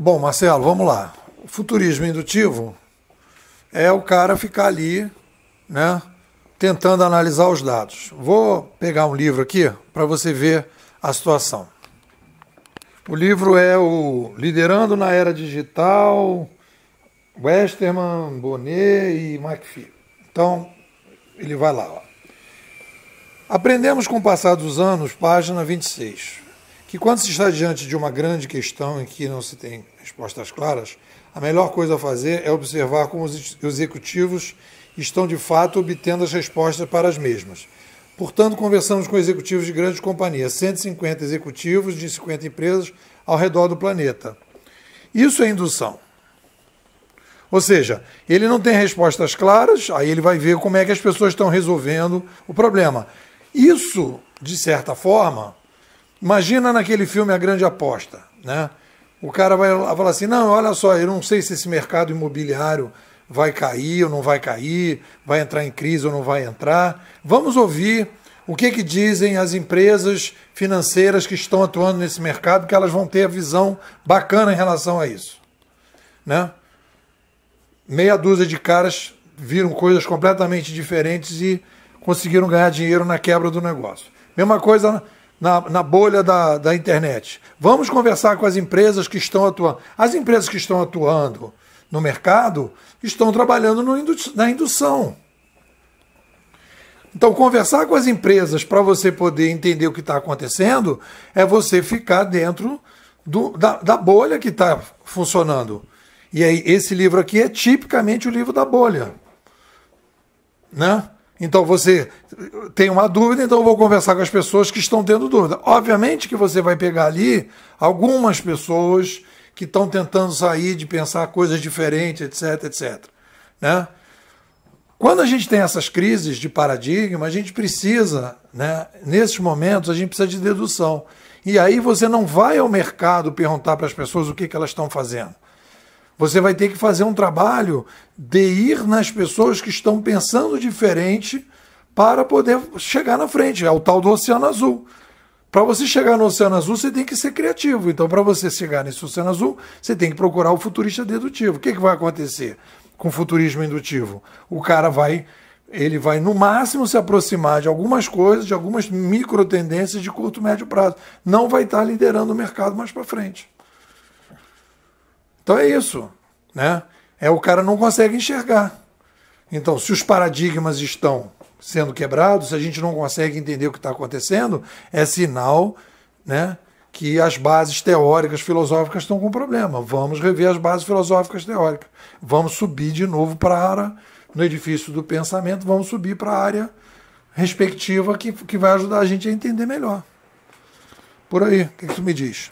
Bom, Marcelo, vamos lá. O futurismo indutivo é o cara ficar ali, né, tentando analisar os dados. Vou pegar um livro aqui para você ver a situação. O livro é o Liderando na Era Digital, Westerman, Bonnet e McPhee. Então, ele vai lá. Ó. Aprendemos com o passar dos anos, página 26 que quando se está diante de uma grande questão em que não se tem respostas claras, a melhor coisa a fazer é observar como os executivos estão de fato obtendo as respostas para as mesmas. Portanto, conversamos com executivos de grandes companhias, 150 executivos de 50 empresas ao redor do planeta. Isso é indução. Ou seja, ele não tem respostas claras, aí ele vai ver como é que as pessoas estão resolvendo o problema. Isso, de certa forma, Imagina naquele filme A Grande Aposta, né? O cara vai falar assim: não, olha só, eu não sei se esse mercado imobiliário vai cair ou não vai cair, vai entrar em crise ou não vai entrar. Vamos ouvir o que, que dizem as empresas financeiras que estão atuando nesse mercado, que elas vão ter a visão bacana em relação a isso. Né? Meia dúzia de caras viram coisas completamente diferentes e conseguiram ganhar dinheiro na quebra do negócio. Mesma coisa na, na bolha da, da internet. Vamos conversar com as empresas que estão atuando. As empresas que estão atuando no mercado estão trabalhando no, na indução. Então, conversar com as empresas para você poder entender o que está acontecendo é você ficar dentro do, da, da bolha que está funcionando. E aí, esse livro aqui é tipicamente o livro da bolha. Né? Então você eh, tem uma dúvida, então eu vou conversar com as pessoas que estão tendo dúvida. Obviamente que você vai pegar ali algumas pessoas que estão tentando sair de pensar coisas diferentes, etc, etc. Né? Quando a gente tem essas crises de paradigma, a gente precisa, né, nesses momentos, a gente precisa de dedução. E aí você não vai ao mercado perguntar para as pessoas o que, que elas estão fazendo. Você vai ter que fazer um trabalho de ir nas pessoas que estão pensando diferente para poder chegar na frente. É o tal do Oceano Azul. Para você chegar no Oceano Azul, você tem que ser criativo. Então, para você chegar nesse Oceano Azul, você tem que procurar o futurista dedutivo. O que, que vai acontecer com o futurismo indutivo? O cara vai, ele vai no máximo se aproximar de algumas coisas, de algumas micro tendências de curto médio prazo. Não vai estar liderando o mercado mais para frente. Então é isso, né? É o cara não consegue enxergar. Então, se os paradigmas estão sendo quebrados, se a gente não consegue entender o que está acontecendo, é sinal, né? que as bases teóricas filosóficas estão com problema. Vamos rever as bases filosóficas teóricas. Vamos subir de novo para a área, no edifício do pensamento, vamos subir para a área respectiva que, que vai ajudar a gente a entender melhor. Por aí, o que, que tu me diz?